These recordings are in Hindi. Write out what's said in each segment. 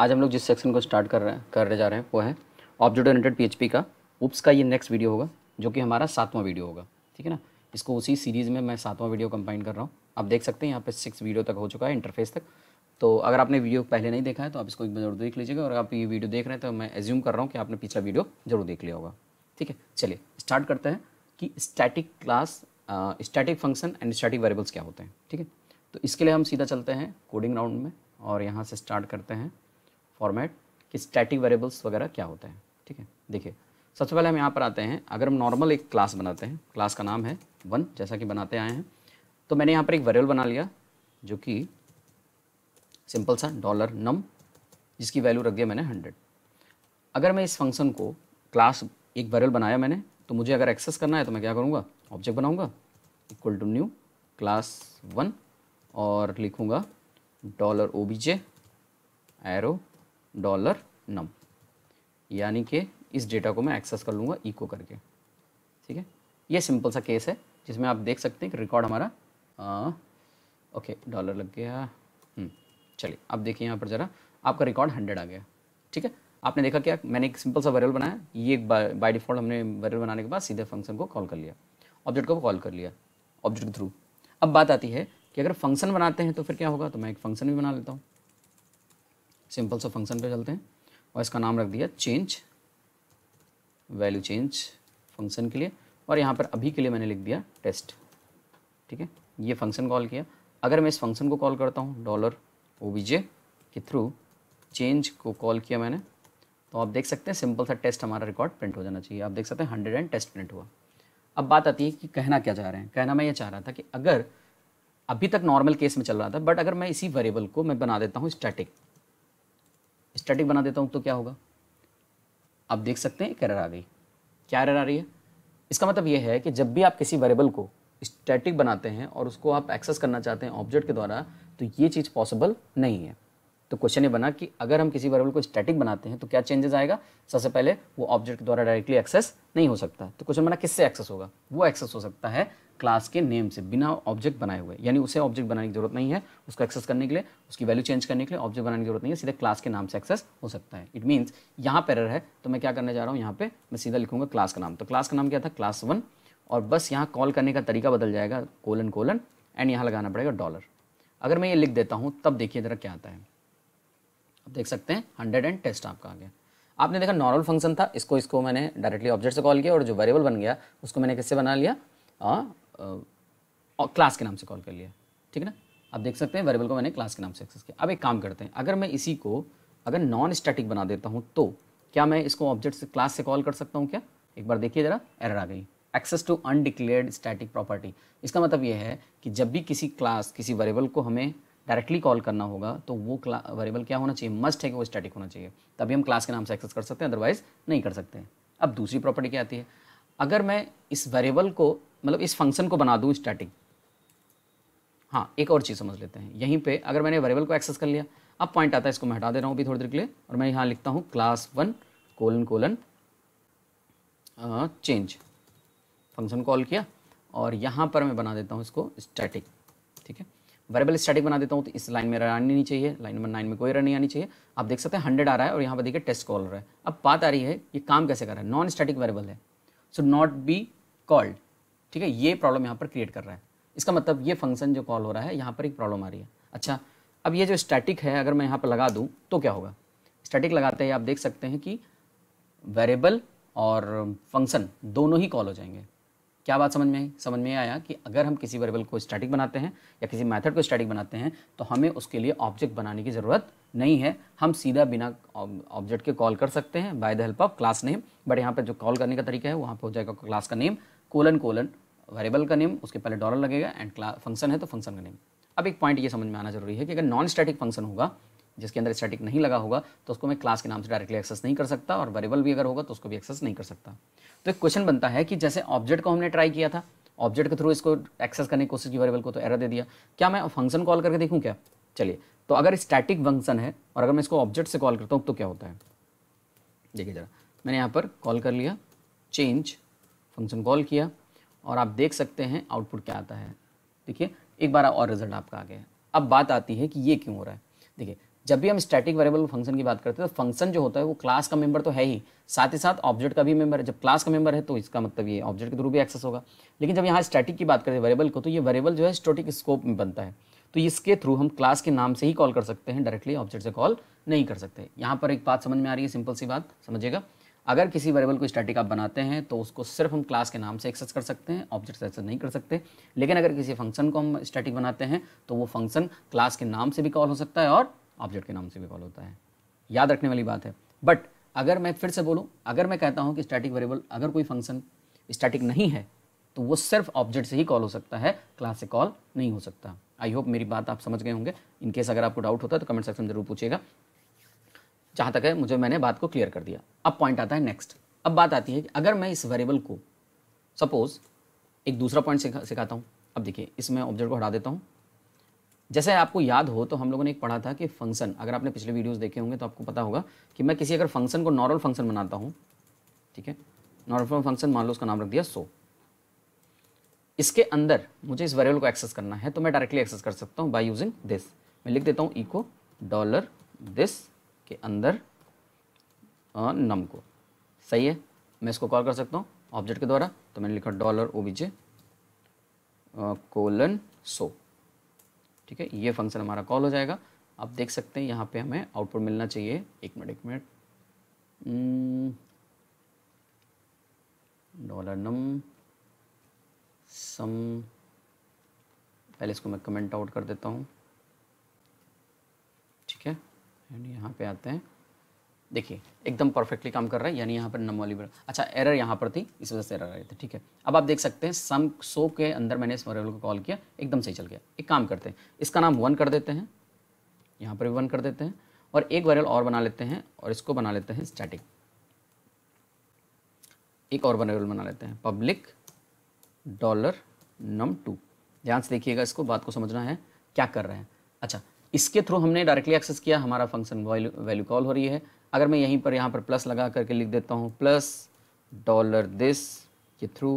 आज हम लोग जिस सेक्शन को स्टार्ट कर रहे हैं करने जा रहे हैं वो है ऑब्जेक्ट ओरिएंटेड पीएचपी का उप्स का ये नेक्स्ट वीडियो होगा जो कि हमारा सातवां वीडियो होगा ठीक है ना इसको उसी सीरीज़ में मैं सातवां वीडियो कंबाइन कर रहा हूँ आप देख सकते हैं यहाँ पे सिक्स वीडियो तक हो चुका है इंटरफेस तक तो अगर आपने वीडियो पहले नहीं देखा है तो आप इसको एक बार जरूर देख लीजिएगा और आप ये वीडियो देख रहे हैं तो मैं एज्यूम कर रहा हूँ कि आपने पिछला वीडियो जरूर देख लिया होगा ठीक है चलिए स्टार्ट करते हैं कि static class static function and static variables क्या होते हैं ठीक है तो इसके लिए हम सीधा चलते हैं कोडिंग राउंड में और यहाँ से स्टार्ट करते हैं फॉर्मेट कि स्टैटिक वेरिएबल्स वगैरह क्या होते हैं ठीक है देखिए सबसे पहले हम यहाँ पर आते हैं अगर हम नॉर्मल एक क्लास बनाते हैं क्लास का नाम है वन जैसा कि बनाते आए हैं तो मैंने यहाँ पर एक वेरिएबल बना लिया जो कि सिंपल सा डॉलर नम जिसकी वैल्यू रख दिया मैंने हंड्रेड अगर मैं इस फंक्शन को क्लास एक वेरिएबल बनाया मैंने तो मुझे अगर एक्सेस करना है तो मैं क्या करूँगा ऑब्जेक्ट बनाऊँगा equal to new class one और लिखूँगा dollar OBJ arrow dollar num यानी कि इस डेटा को मैं एक्सेस कर लूँगा इको करके ठीक है ये सिंपल सा केस है जिसमें आप देख सकते हैं कि रिकॉर्ड हमारा आ, ओके डॉलर लग गया हम्म, चलिए आप देखिए यहाँ पर ज़रा आपका रिकॉर्ड हंड्रेड आ गया ठीक है आपने देखा क्या मैंने एक सिंपल सा वेरियल बनाया ये बाय डिफ़ॉल्ट हमने वेरियल बनाने के बाद सीधे फंक्शन को कॉल कर लिया ऑब्जेक्ट को कॉल कर लिया ऑब्जेक्ट के थ्रू अब बात आती है कि अगर फंक्शन बनाते हैं तो फिर क्या होगा तो मैं एक फंक्शन भी बना लेता हूँ सिंपल सा फंक्शन पे चलते हैं और इसका नाम रख दिया चेंज वैल्यू चेंज फंक्शन के लिए और यहाँ पर अभी के लिए मैंने लिख दिया टेस्ट ठीक है ये फंक्शन कॉल किया अगर मैं इस फंक्शन को कॉल करता हूँ डॉलर ओ के थ्रू चेंज को कॉल किया मैंने तो आप देख सकते हैं सिंपल सा टेस्ट हमारा रिकॉर्ड प्रिंट हो जाना चाहिए आप देख सकते हैं हंड्रेड एंड टेस्ट प्रिंट हुआ अब बात आती है कि कहना क्या चाह रहे हैं कहना मैं ये चाह रहा था कि अगर अभी तक नॉर्मल केस में चल रहा था बट अगर मैं इसी वेरिएबल को मैं बना देता हूँ स्टैटिक स्टैटिक बना देता हूँ तो क्या होगा आप देख सकते हैं एरर आ गई क्या एरर आ रही है इसका मतलब यह है कि जब भी आप किसी वेरिएबल को स्टैटिक बनाते हैं और उसको आप एक्सेस करना चाहते हैं ऑब्जेक्ट के द्वारा तो ये चीज़ पॉसिबल नहीं है तो क्वेश्चन ये बना कि अगर हम किसी वेरिएबल को स्टैटिक बनाते हैं तो क्या चेंजेस आएगा सबसे पहले वो ऑब्जेक्ट द्वारा डायरेक्टली एक्सेस नहीं हो सकता तो क्वेश्चन बना किससे एक्सेस होगा वो एक्सेस हो सकता है क्लास के नेम से बिना ऑब्जेक्ट बनाए हुए यानी उसे ऑब्जेक्ट बनाने की जरूरत नहीं है उसको एक्सेस करने के लिए उसकी वैल्यू चेंज करने के लिए ऑब्जेक्ट बनाने की जरूरत नहीं है सीधे क्लास के नाम से एक्सेस हो सकता है इट मीन्स यहाँ पर है तो मैं क्या करने जा रहा हूँ यहाँ पे मैं सीधा लिखूंगा क्लास का नाम तो क्लास का नाम क्या था क्लास वन और बस यहाँ कॉल करने का तरीका बदल जाएगा कोलन कोलन एंड यहाँ लगाना पड़ेगा डॉलर अगर मैं ये लिख देता हूँ तब देखिए ज़रा क्या आता है आप देख सकते हैं हंड्रेड एंड टेस्ट आपका आ गया आपने देखा नॉर्मल फंक्शन था इसको इसको मैंने डायरेक्टली ऑब्जेक्ट से कॉल किया और जो वेरिएबल बन गया उसको मैंने किससे बना लिया और क्लास के नाम से कॉल कर लिया ठीक है ना आप देख सकते हैं वेरिएबल को मैंने क्लास के नाम से एक्सेस किया अब एक काम करते हैं अगर मैं इसी को अगर नॉन स्टैटिक बना देता हूँ तो क्या मैं इसको ऑब्जेक्ट से क्लास से कॉल कर सकता हूँ क्या एक बार देखिए ज़रा एरर आ गई access to undeclared static property इसका मतलब यह है कि जब भी किसी क्लास किसी वेरिएबल को हमें डायरेक्टली कॉल करना होगा तो वो वेरिएबल क्या होना चाहिए मस्ट है कि वो स्टैटिक होना चाहिए तभी हम क्लास के नाम से एक्सेस कर सकते हैं अदरवाइज नहीं कर सकते हैं अब दूसरी प्रॉपर्टी क्या आती है अगर मैं इस वेरिएबल को मतलब इस फंक्शन को बना दूँ स्टैटिक हाँ एक और चीज़ समझ लेते हैं यहीं पे अगर मैंने वेरिएबल को एक्सेस कर लिया अब पॉइंट आता है इसको मैं हटा दे रहा हूँ अभी थोड़ी देर के लिए और मैं यहाँ लिखता हूँ class one colon colon change function call किया और यहाँ पर मैं बना देता हूँ इसको स्टैटिक ठीक है वेरेबल स्टैटिक बना देता हूँ तो इस लाइन में रन आनी नहीं चाहिए लाइन नंबर नाइन में कोई रन नहीं आनी चाहिए आप देख सकते हैं हंड्रेड आ रहा है और यहाँ पर देखिए टेस्ट कॉल रहा है अब बात आ रही है ये काम कैसे कर रहा है नॉन स्टैटिक वेरेबल है सो नॉट बी कॉल्ड ठीक है ये प्रॉब्लम यहाँ पर क्रिएट कर रहा है इसका मतलब ये फंक्शन जो कॉल हो रहा है यहाँ पर एक प्रॉब्लम आ रही है अच्छा अब ये जो स्टैटिक है अगर मैं यहाँ पर लगा दूँ तो क्या होगा स्टैटिक लगाते ही आप देख सकते हैं कि वेरेबल और फंक्शन दोनों ही कॉल हो जाएंगे क्या बात समझ में आई समझ में आया कि अगर हम किसी वेरिएबल को स्टैटिक बनाते हैं या किसी मेथड को स्टैटिक बनाते हैं तो हमें उसके लिए ऑब्जेक्ट बनाने की ज़रूरत नहीं है हम सीधा बिना ऑब्जेक्ट के कॉल कर सकते हैं by the help of class name but यहाँ पर जो कॉल करने का तरीका है वहाँ पर हो जाएगा क्लास का नेम कोलन कोलन वेरिएबल का नेम उसके पहले डॉलर लगेगा एंड फंक्शन है तो फंक्शन का नेम अब एक पॉइंट ये समझ में आना जरूरी है कि अगर नॉन स्टैटिक फंक्शन होगा जिसके अंदर स्टैटिक नहीं लगा होगा तो उसको मैं क्लास के नाम से डायरेक्टली एक्सेस नहीं कर सकता और वेरिएबल भी अगर होगा तो उसको भी एक्सेस नहीं कर सकता तो एक क्वेश्चन बनता है कि जैसे ऑब्जेक्ट को हमने ट्राई किया था ऑब्जेक्ट के थ्रू इसको एक्सेस करने की कोशिश की वेरेबल को तो एरर दे दिया क्या मैं फंक्शन कॉल करके देखूँ क्या चलिए तो अगर स्टैटिक फंक्शन है और अगर मैं इसको ऑब्जेक्ट से कॉल करता हूँ तो क्या होता है देखिए ज़रा मैंने यहाँ पर कॉल कर लिया चेंज फंक्शन कॉल किया और आप देख सकते हैं आउटपुट क्या आता है देखिए एक बार और रिजल्ट आपका आ गया अब बात आती है कि ये क्यों हो रहा है देखिए जब भी हम स्टैटिक वेरिएबल फंक्शन की बात करते हैं तो फंक्शन जो होता है वो क्लास का मेंबर तो है ही साथ ही साथ ऑब्जेक्ट का भी मेंबर है जब क्लास का मेंबर है तो इसका मतलब ये ऑब्जेक्ट के थ्रू भी एक्सेस होगा लेकिन जब यहाँ स्टैटिक की बात करते हैं वेरेबल को तो ये वेरेबल जो है स्टोटिक स्कोप में बनता है तो इसके थ्रू हम क्लास के नाम से ही कॉल कर सकते हैं डायरेक्टली ऑब्जेक्ट से कॉल नहीं कर सकते यहाँ पर एक बात समझ में आ रही है सिंपल सी बात समझिएगा अगर किसी वेरेबल को स्टैटिक आप बनाते हैं तो उसको सिर्फ हम क्लास के नाम से एक्सेस कर सकते हैं ऑब्जेक्ट से एक्सेस नहीं कर सकते लेकिन अगर किसी फंक्शन को हम स्टैटिक बनाते हैं तो वो फंक्शन क्लास के नाम से भी कॉल हो सकता है और ऑब्जेक्ट के नाम से भी कॉल होता है याद रखने वाली बात है बट अगर मैं फिर से बोलूँ अगर मैं कहता हूँ कि स्टैटिक वेरिएबल अगर कोई फंक्शन स्टैटिक नहीं है तो वो सिर्फ ऑब्जेक्ट से ही कॉल हो सकता है क्लास से कॉल नहीं हो सकता आई होप मेरी बात आप समझ गए होंगे इनकेस अगर आपको डाउट होता है तो कमेंट सेक्शन में जरूर पूछिएगा जहाँ तक है मुझे मैंने बात को क्लियर कर दिया अब पॉइंट आता है नेक्स्ट अब बात आती है कि अगर मैं इस वेरिएबल को सपोज एक दूसरा पॉइंट सिखाता हूँ अब देखिए इसमें ऑब्जेक्ट को हटा देता हूँ जैसे आपको याद हो तो हम लोगों ने एक पढ़ा था कि फंक्शन अगर आपने पिछले वीडियोस देखे होंगे तो आपको पता होगा कि मैं किसी अगर फंक्शन को नॉर्मल फंक्शन बनाता हूँ ठीक है नॉर्मल फंक्शन मान लो उसका नाम रख दिया सो इसके अंदर मुझे इस वेरिएबल को एक्सेस करना है तो मैं डायरेक्टली एक्सेस कर सकता हूँ बाई यूजिंग दिस मैं लिख देता हूँ इको डॉलर दिस के अंदर नम को सही है मैं इसको कॉल कर सकता हूँ ऑब्जेक्ट के द्वारा तो मैंने लिखा डॉलर ओ बीजे कोलन सो ठीक है ये फंक्शन हमारा कॉल हो जाएगा आप देख सकते हैं यहाँ पे हमें आउटपुट मिलना चाहिए एक मिनट एक मिनट डॉलर नम सम पहले इसको मैं कमेंट आउट कर देता हूँ ठीक है एंड यहाँ पे आते हैं देखिए एकदम परफेक्टली काम कर रहा है यानी यहाँ पर नम वाली अच्छा एरर यहाँ पर थी इस वजह से एरर आ रही थी ठीक है अब आप देख सकते हैं सम सो के अंदर मैंने इस वेरिएबल को कॉल किया एकदम सही चल गया एक काम करते हैं इसका नाम वन कर देते हैं यहाँ पर भी वन कर देते हैं और एक वेरिएबल और बना लेते हैं और इसको बना लेते हैं स्टैटिक एक और वेरिएबल बना लेते हैं पब्लिक डॉलर नम टू ध्यान से देखिएगा इसको बात को समझना है क्या कर रहे हैं अच्छा इसके थ्रू हमने डायरेक्टली एक्सेस किया हमारा फंक्शन वैल्यू कॉल हो रही है अगर मैं यहीं पर यहाँ पर प्लस लगा करके लिख देता हूँ प्लस डॉलर दिस के थ्रू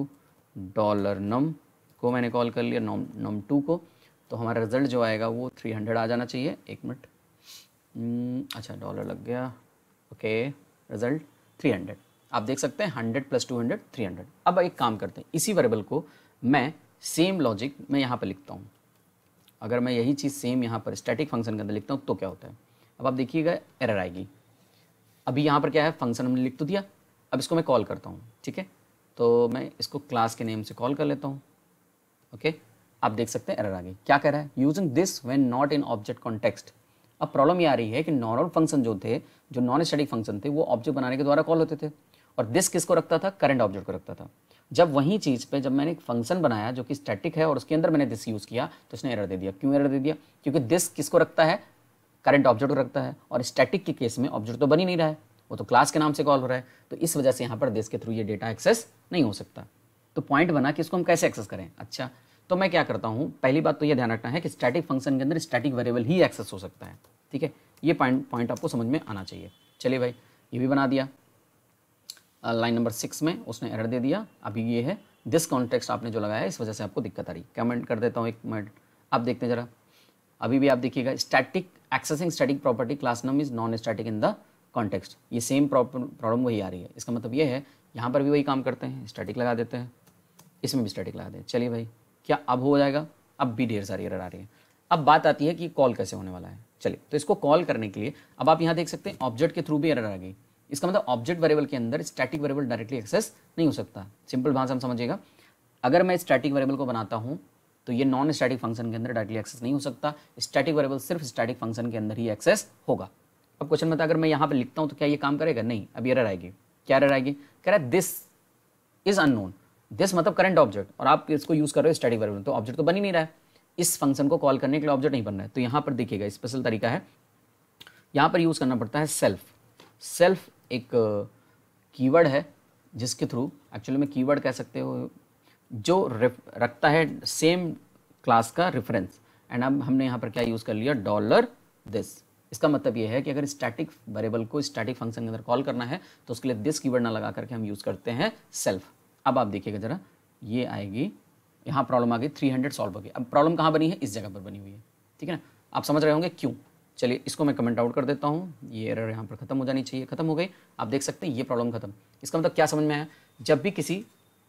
डॉलर नम को मैंने कॉल कर लिया नम नम टू को तो हमारा रिजल्ट जो आएगा वो थ्री हंड्रेड आ जाना चाहिए एक मिनट हम्म, अच्छा डॉलर लग गया ओके रिजल्ट थ्री हंड्रेड आप देख सकते हैं hundred plus two hundred three hundred अब एक काम करते हैं इसी वेरेबल को मैं सेम लॉजिक मैं यहाँ पर लिखता हूँ अगर मैं यही चीज़ सेम यहाँ पर स्टैटिक फंक्शन के अंदर लिखता हूँ तो क्या होता है अब आप देखिएगा एरर आएगी अभी यहाँ पर क्या है फंक्शन हमने लिख तो दिया अब इसको मैं कॉल करता हूँ ठीक है तो मैं इसको क्लास के नेम से कॉल कर लेता हूँ ओके आप देख सकते हैं एरर आ गई क्या कह रहा है using this when not in object context अब प्रॉब्लम ये आ रही है कि नॉर्मल फंक्शन जो थे जो नॉन स्टडी फंक्शन थे वो ऑब्जेक्ट बनाने के द्वारा कॉल होते थे और दिस किसको रखता था करंट ऑब्जेक्ट को रखता था जब वही चीज़ पे जब मैंने एक फंक्शन बनाया जो कि स्टैटिक है और उसके अंदर मैंने दिस यूज़ किया तो उसने एरर दे दिया क्यों एरर दे दिया क्योंकि दिस किसको रखता है करंट ऑब्जेक्ट को रखता है और स्टैटिक के केस में ऑब्जेक्ट तो बनी नहीं रहा है वो तो क्लास के नाम से कॉल हो रहा है तो इस वजह से यहाँ पर देश के थ्रू ये डेटा एक्सेस नहीं हो सकता तो पॉइंट बना कि इसको हम कैसे एक्सेस करें अच्छा तो मैं क्या करता हूँ पहली बात तो ये ध्यान रखना है कि स्टैटिक फंक्शन के अंदर स्टैटिक वेरिएबल ही एक्सेस हो सकता है ठीक है ये पॉइंट पॉइंट आपको समझ में आना चाहिए चलिए भाई ये भी बना दिया लाइन नंबर सिक्स में उसने एरर दे दिया अभी ये है दिस कॉन्टेक्स्ट आपने जो लगाया इस वजह से आपको दिक्कत आ रही कमेंट कर देता हूँ एक मिनट आप देखते हैं ज़रा अभी भी आप देखिएगा static accessing static property class num is non static in the context ये सेम प्रॉब्लम वही आ रही है इसका मतलब ये है यहाँ पर भी वही काम करते हैं स्टैटिक लगा देते हैं इसमें भी स्टैटिक लगा देते हैं चलिए भाई क्या अब हो जाएगा अब भी ढेर सारी एरर आ रही है अब बात आती है कि कॉल कैसे होने वाला है चलिए तो इसको कॉल करने के लिए अब आप यहाँ देख सकते हैं ऑब्जेक्ट के थ्रू भी एरर आ गई इसका मतलब ऑब्जेक्ट वेरेबल के अंदर स्टैटिक वेरेबल डायरेक्टली एक्सेस नहीं हो सकता सिंपल भाषा हम समझिएगा अगर मैं स्टैटिक वेरेबल को बनाता हूँ तो ये नॉन स्टैटिक फंक्शन के अंदर डायरेक्टली एक्सेस नहीं हो सकता स्टैटिक वेरिएबल सिर्फ स्टैटिक फंक्शन के अंदर ही एक्सेस होगा अब क्वेश्चन बता अगर मैं यहाँ पर लिखता हूँ तो क्या ये काम करेगा नहीं अब एरर आएगी क्या एरर आएगी कह रहा है दिस इज अनोन दिस मतलब करंट ऑब्जेक्ट और आप इसको यूज़ कर रहे हो स्टैटिक वेरिएबल तो ऑब्जेक्ट तो बन ही नहीं रहा है इस फंक्शन को कॉल करने के लिए ऑब्जेक्ट नहीं बन रहा है तो यहाँ पर देखिएगा स्पेशल तरीका है यहाँ पर यूज़ करना पड़ता है सेल्फ सेल्फ एक कीवर्ड है जिसके थ्रू एक्चुअली में कीवर्ड कह सकते हो जो रखता है सेम क्लास का रेफरेंस एंड अब हमने यहाँ पर क्या यूज़ कर लिया डॉलर दिस इसका मतलब ये है कि अगर स्टैटिक वेरिएबल को स्टैटिक फंक्शन के अंदर कॉल करना है तो उसके लिए दिस कीवर्ड ना लगा करके हम यूज़ करते हैं सेल्फ अब आप देखिएगा ज़रा ये आएगी यहाँ प्रॉब्लम आ गई थ्री हंड्रेड सॉल्व हो गई अब प्रॉब्लम कहाँ बनी है इस जगह पर बनी हुई है ठीक है ना आप समझ रहे होंगे क्यों चलिए इसको मैं कमेंट आउट कर देता हूँ ये एरर यहाँ पर खत्म हो जानी चाहिए खत्म हो गई आप देख सकते हैं ये प्रॉब्लम खत्म इसका मतलब क्या समझ में आया जब भी किसी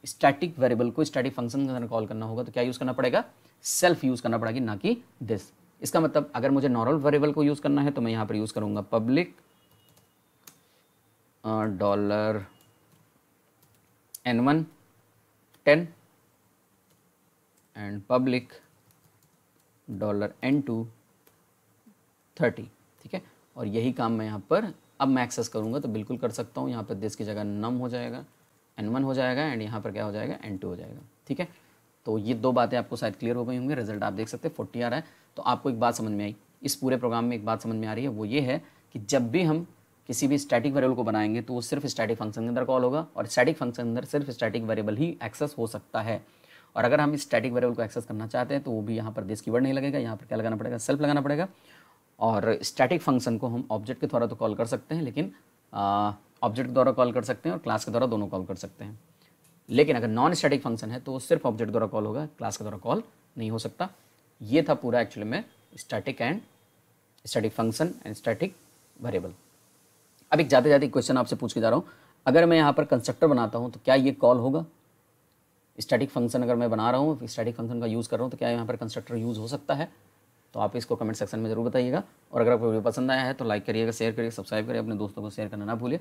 स्टैटिक वेरिएबल को स्टैटिक फंक्शन के अंदर कॉल करना होगा तो क्या यूज़ करना पड़ेगा सेल्फ यूज़ करना पड़ेगा ना कि दिस इसका मतलब अगर मुझे नॉर्मल वेरिएबल को यूज़ करना है तो मैं यहाँ पर यूज़ करूँगा public dollar N one ten and public dollar N two thirty ठीक है और यही काम मैं यहाँ पर अब मैं एक्सेस करूँगा तो बिल्कुल कर सकता हूँ यहाँ पर दिस की जगह नम हो जाएगा एन वन हो जाएगा एंड यहाँ पर क्या हो जाएगा एन टू हो जाएगा ठीक है तो ये दो बातें आपको शायद क्लियर हो गई होंगी रिजल्ट आप देख सकते हैं फोर्टी आ रहा है तो आपको एक बात समझ में आई इस पूरे प्रोग्राम में एक बात समझ में आ रही है वो ये है कि जब भी हम किसी भी स्टैटिक वेरिएबल को बनाएंगे तो वो सिर्फ स्टैटिक फंक्शन के अंदर कॉल होगा और स्टैटिक फंक्शन के अंदर सिर्फ स्टैटिक वेरिएबल ही एक्सेस हो सकता है और अगर हम इस स्टैटिक वेरिएबल को एक्सेस करना चाहते हैं तो वो भी यहाँ पर देश की वर्ड नहीं लगेगा यहाँ पर क्या लगाना पड़ेगा सेल्फ लगाना पड़ेगा और स्टैटिक फंक्शन को हम ऑब्जेक्ट के द्वारा तो कॉल कर सकते हैं लेकिन ऑब्जेक्ट के द्वारा कॉल कर सकते हैं और क्लास के द्वारा दोनों कॉल कर सकते हैं लेकिन अगर नॉन स्टैटिक फंक्शन है तो वो सिर्फ ऑब्जेक्ट द्वारा कॉल होगा क्लास के द्वारा कॉल नहीं हो सकता ये था पूरा एक्चुअली में static and static function and static variable अब एक जाते जाते क्वेश्चन आपसे पूछ के जा रहा हूँ अगर मैं यहाँ पर कंस्ट्रक्टर बनाता हूँ तो क्या ये कॉल होगा स्टैटिक फंक्शन अगर मैं बना रहा हूँ स्टैटिक फंक्शन का यूज़ कर रहा हूँ तो क्या यहाँ पर कंस्ट्रक्टर यूज़ हो सकता है तो आप इसको कमेंट सेक्शन में जरूर बताइएगा और अगर आपको वीडियो पसंद आया है तो लाइक करिएगा शेयर करिएगा सब्सक्राइब करिए अपने दोस्तों को शेयर करना ना भूलिए